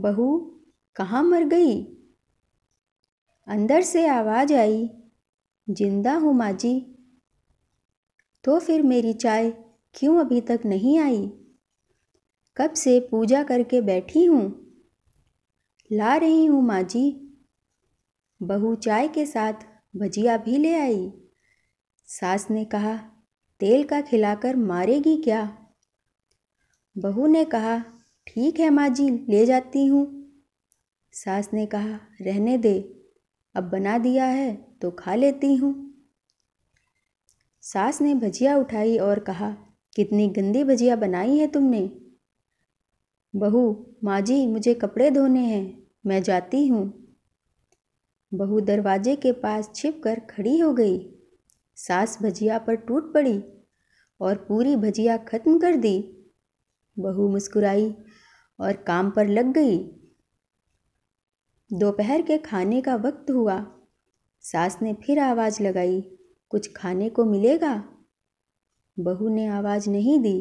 बहू कहाँ मर गई अंदर से आवाज़ आई जिंदा हूँ माँ जी तो फिर मेरी चाय क्यों अभी तक नहीं आई कब से पूजा करके बैठी हूँ ला रही हूँ माँ जी बहू चाय के साथ भजिया भी ले आई सास ने कहा तेल का खिलाकर मारेगी क्या बहू ने कहा ठीक है माँ जी ले जाती हूँ सास ने कहा रहने दे अब बना दिया है तो खा लेती हूँ सास ने भजिया उठाई और कहा कितनी गंदी भजिया बनाई है तुमने बहू माँ जी मुझे कपड़े धोने हैं मैं जाती हूँ बहू दरवाजे के पास छिप कर खड़ी हो गई सास भजिया पर टूट पड़ी और पूरी भजिया खत्म कर दी बहू मुस्कुराई और काम पर लग गई दोपहर के खाने का वक्त हुआ सास ने फिर आवाज़ लगाई कुछ खाने को मिलेगा बहू ने आवाज़ नहीं दी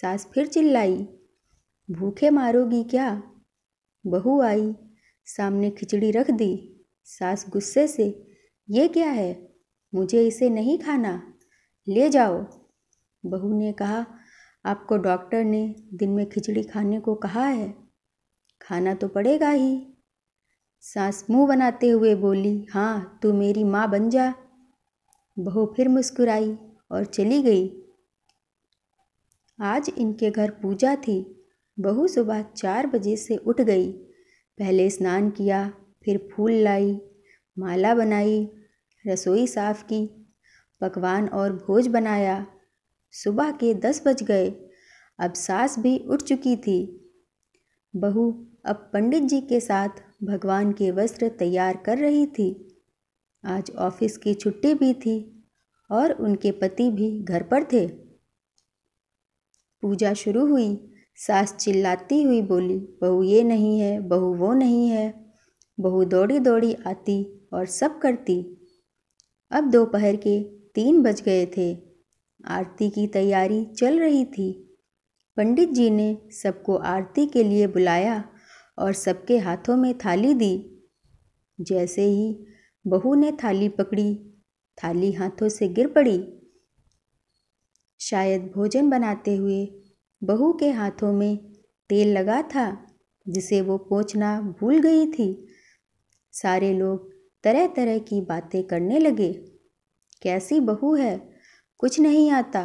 सास फिर चिल्लाई भूखे मारोगी क्या बहू आई सामने खिचड़ी रख दी सास गुस्से से ये क्या है मुझे इसे नहीं खाना ले जाओ बहू ने कहा आपको डॉक्टर ने दिन में खिचड़ी खाने को कहा है खाना तो पड़ेगा ही सांस मुंह बनाते हुए बोली हाँ तू मेरी माँ बन जा बहू फिर मुस्कुराई और चली गई आज इनके घर पूजा थी बहू सुबह चार बजे से उठ गई पहले स्नान किया फिर फूल लाई माला बनाई रसोई साफ़ की पकवान और भोज बनाया सुबह के दस बज गए अब सास भी उठ चुकी थी बहू अब पंडित जी के साथ भगवान के वस्त्र तैयार कर रही थी आज ऑफिस की छुट्टी भी थी और उनके पति भी घर पर थे पूजा शुरू हुई सास चिल्लाती हुई बोली बहू ये नहीं है बहू वो नहीं है बहू दौड़ी दौड़ी आती और सब करती अब दोपहर के तीन बज गए थे आरती की तैयारी चल रही थी पंडित जी ने सबको आरती के लिए बुलाया और सबके हाथों में थाली दी जैसे ही बहू ने थाली पकड़ी थाली हाथों से गिर पड़ी शायद भोजन बनाते हुए बहू के हाथों में तेल लगा था जिसे वो पोंछना भूल गई थी सारे लोग तरह तरह की बातें करने लगे कैसी बहू है कुछ नहीं आता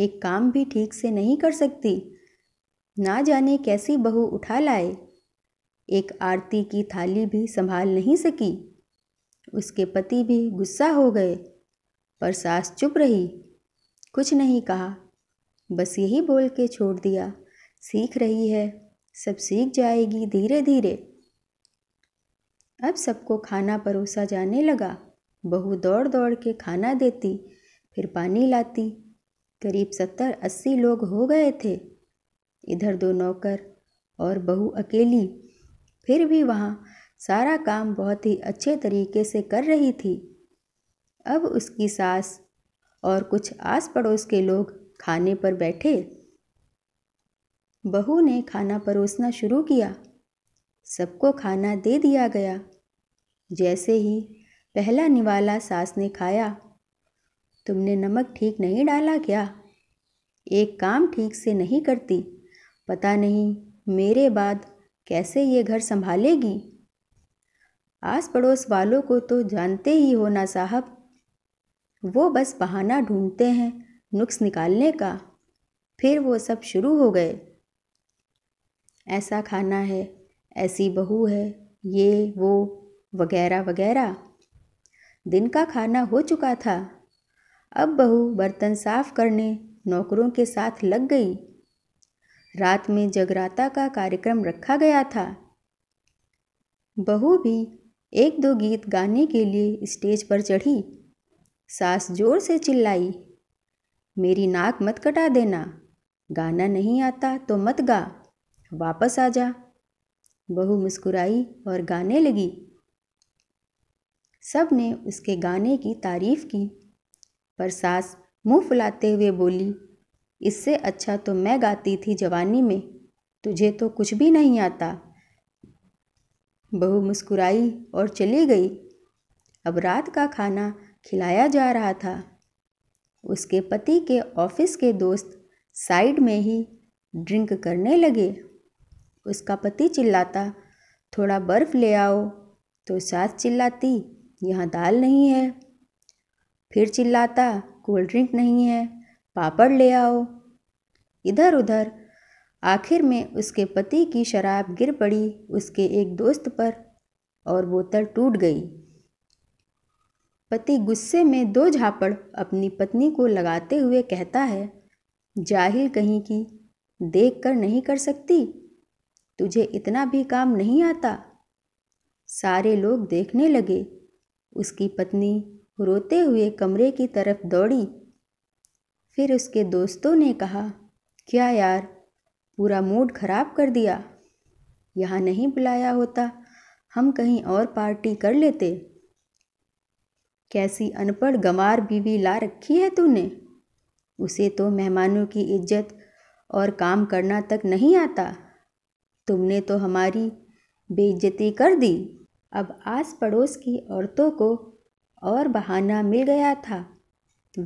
एक काम भी ठीक से नहीं कर सकती ना जाने कैसी बहू उठा लाए एक आरती की थाली भी संभाल नहीं सकी उसके पति भी गुस्सा हो गए पर सास चुप रही कुछ नहीं कहा बस यही बोल के छोड़ दिया सीख रही है सब सीख जाएगी धीरे धीरे अब सबको खाना परोसा जाने लगा बहू दौड़ दौड़ के खाना देती फिर पानी लाती करीब सत्तर अस्सी लोग हो गए थे इधर दो नौकर और बहू अकेली फिर भी वहाँ सारा काम बहुत ही अच्छे तरीके से कर रही थी अब उसकी सास और कुछ आस पड़ोस के लोग खाने पर बैठे बहू ने खाना परोसना शुरू किया सबको खाना दे दिया गया जैसे ही पहला निवाला सास ने खाया तुमने नमक ठीक नहीं डाला क्या एक काम ठीक से नहीं करती पता नहीं मेरे बाद कैसे ये घर संभालेगी आस पड़ोस वालों को तो जानते ही हो ना साहब वो बस बहाना ढूंढते हैं नुक्स निकालने का फिर वो सब शुरू हो गए ऐसा खाना है ऐसी बहू है ये वो वगैरह वगैरह दिन का खाना हो चुका था अब बहू बर्तन साफ करने नौकरों के साथ लग गई रात में जगराता का कार्यक्रम रखा गया था बहू भी एक दो गीत गाने के लिए स्टेज पर चढ़ी सास जोर से चिल्लाई मेरी नाक मत कटा देना गाना नहीं आता तो मत गा वापस आ जा बहू मुस्कुराई और गाने लगी सब ने उसके गाने की तारीफ की पर सास मुंह फुलाते हुए बोली इससे अच्छा तो मैं गाती थी जवानी में तुझे तो कुछ भी नहीं आता बहू मुस्कुराई और चली गई अब रात का खाना खिलाया जा रहा था उसके पति के ऑफिस के दोस्त साइड में ही ड्रिंक करने लगे उसका पति चिल्लाता थोड़ा बर्फ़ ले आओ तो सास चिल्लाती यहाँ दाल नहीं है फिर चिल्लाता कोल्ड ड्रिंक नहीं है पापड़ ले आओ इधर उधर आखिर में उसके पति की शराब गिर पड़ी उसके एक दोस्त पर और बोतल टूट गई पति गुस्से में दो झापड़ अपनी पत्नी को लगाते हुए कहता है जाहिल कहीं की देख कर नहीं कर सकती तुझे इतना भी काम नहीं आता सारे लोग देखने लगे उसकी पत्नी रोते हुए कमरे की तरफ दौड़ी फिर उसके दोस्तों ने कहा क्या यार पूरा मूड खराब कर दिया यहाँ नहीं बुलाया होता हम कहीं और पार्टी कर लेते कैसी अनपढ़ गमार बीवी ला रखी है तूने उसे तो मेहमानों की इज्जत और काम करना तक नहीं आता तुमने तो हमारी बेइज्जती कर दी अब आस पड़ोस की औरतों को और बहाना मिल गया था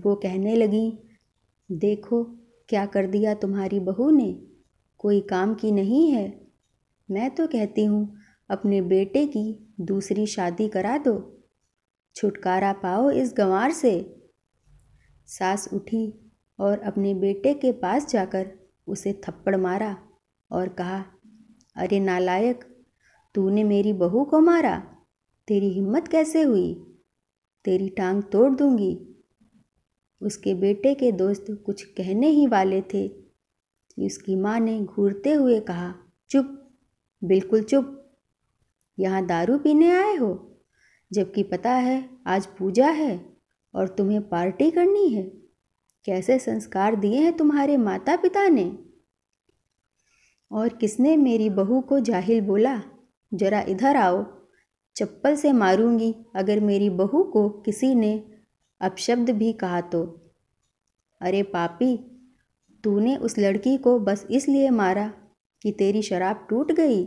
वो कहने लगी देखो क्या कर दिया तुम्हारी बहू ने कोई काम की नहीं है मैं तो कहती हूँ अपने बेटे की दूसरी शादी करा दो छुटकारा पाओ इस गंवार से सास उठी और अपने बेटे के पास जाकर उसे थप्पड़ मारा और कहा अरे नालायक तूने मेरी बहू को मारा तेरी हिम्मत कैसे हुई तेरी टांग तोड़ दूंगी उसके बेटे के दोस्त कुछ कहने ही वाले थे कि उसकी माँ ने घूरते हुए कहा चुप बिल्कुल चुप यहाँ दारू पीने आए हो जबकि पता है आज पूजा है और तुम्हें पार्टी करनी है कैसे संस्कार दिए हैं तुम्हारे माता पिता ने और किसने मेरी बहू को जाहिल बोला जरा इधर आओ चप्पल से मारूंगी अगर मेरी बहू को किसी ने अपशब्द भी कहा तो अरे पापी तूने उस लड़की को बस इसलिए मारा कि तेरी शराब टूट गई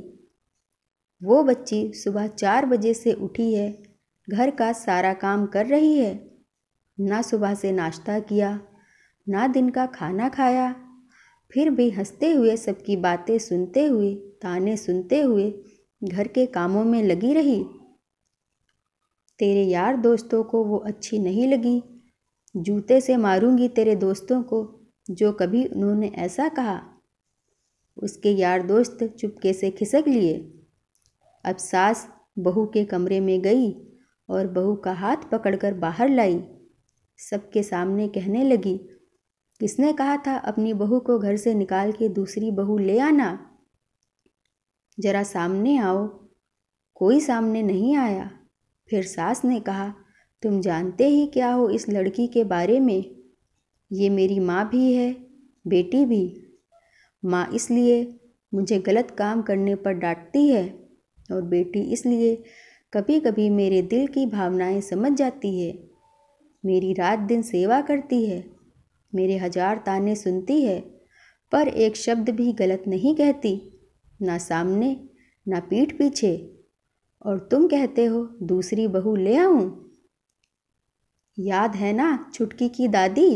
वो बच्ची सुबह चार बजे से उठी है घर का सारा काम कर रही है ना सुबह से नाश्ता किया ना दिन का खाना खाया फिर भी हंसते हुए सबकी बातें सुनते हुए ताने सुनते हुए घर के कामों में लगी रही तेरे यार दोस्तों को वो अच्छी नहीं लगी जूते से मारूंगी तेरे दोस्तों को जो कभी उन्होंने ऐसा कहा उसके यार दोस्त चुपके से खिसक लिए अब सास बहू के कमरे में गई और बहू का हाथ पकड़कर बाहर लाई सबके सामने कहने लगी किसने कहा था अपनी बहू को घर से निकाल के दूसरी बहू ले आना जरा सामने आओ कोई सामने नहीं आया फिर सास ने कहा तुम जानते ही क्या हो इस लड़की के बारे में ये मेरी माँ भी है बेटी भी माँ इसलिए मुझे गलत काम करने पर डांटती है और बेटी इसलिए कभी कभी मेरे दिल की भावनाएं समझ जाती है मेरी रात दिन सेवा करती है मेरे हजार ताने सुनती है पर एक शब्द भी गलत नहीं कहती ना सामने ना पीठ पीछे और तुम कहते हो दूसरी बहू ले आऊं याद है ना छुटकी की दादी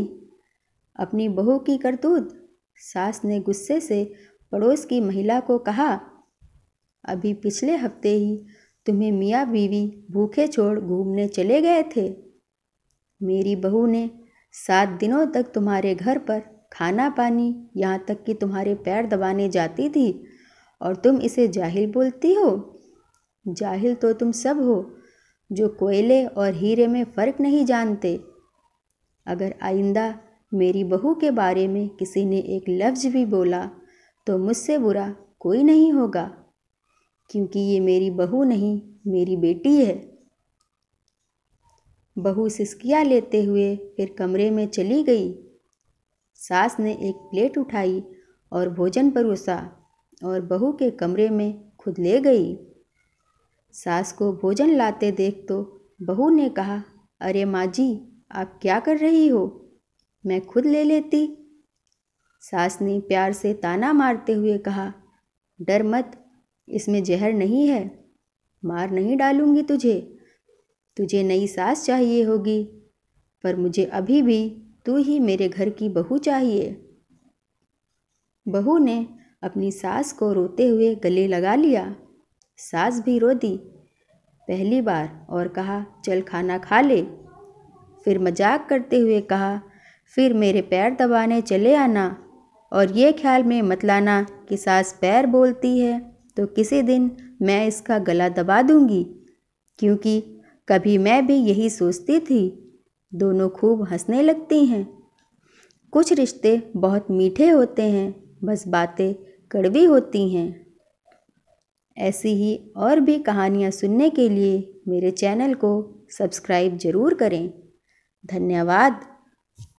अपनी बहू की करतूत सास ने गुस्से से पड़ोस की महिला को कहा अभी पिछले हफ्ते ही तुम्हें मियाँ बीवी भूखे छोड़ घूमने चले गए थे मेरी बहू ने सात दिनों तक तुम्हारे घर पर खाना पानी यहाँ तक कि तुम्हारे पैर दबाने जाती थी और तुम इसे जाहिल बोलती हो जाहिल तो तुम सब हो जो कोयले और हीरे में फ़र्क नहीं जानते अगर आइंदा मेरी बहू के बारे में किसी ने एक लफ्ज़ भी बोला तो मुझसे बुरा कोई नहीं होगा क्योंकि ये मेरी बहू नहीं मेरी बेटी है बहू सिसकिया लेते हुए फिर कमरे में चली गई सास ने एक प्लेट उठाई और भोजन परोसा और बहू के कमरे में खुद ले गई सास को भोजन लाते देख तो बहू ने कहा अरे माँ जी आप क्या कर रही हो मैं खुद ले लेती सास ने प्यार से ताना मारते हुए कहा डर मत इसमें जहर नहीं है मार नहीं डालूंगी तुझे तुझे नई सास चाहिए होगी पर मुझे अभी भी तू ही मेरे घर की बहू चाहिए बहू ने अपनी सास को रोते हुए गले लगा लिया सास भी रो दी पहली बार और कहा चल खाना खा ले फिर मजाक करते हुए कहा फिर मेरे पैर दबाने चले आना और ये ख्याल में मत लाना कि सास पैर बोलती है तो किसी दिन मैं इसका गला दबा दूंगी क्योंकि कभी मैं भी यही सोचती थी दोनों खूब हंसने लगती हैं कुछ रिश्ते बहुत मीठे होते हैं बस बातें कड़वी होती हैं ऐसी ही और भी कहानियाँ सुनने के लिए मेरे चैनल को सब्सक्राइब ज़रूर करें धन्यवाद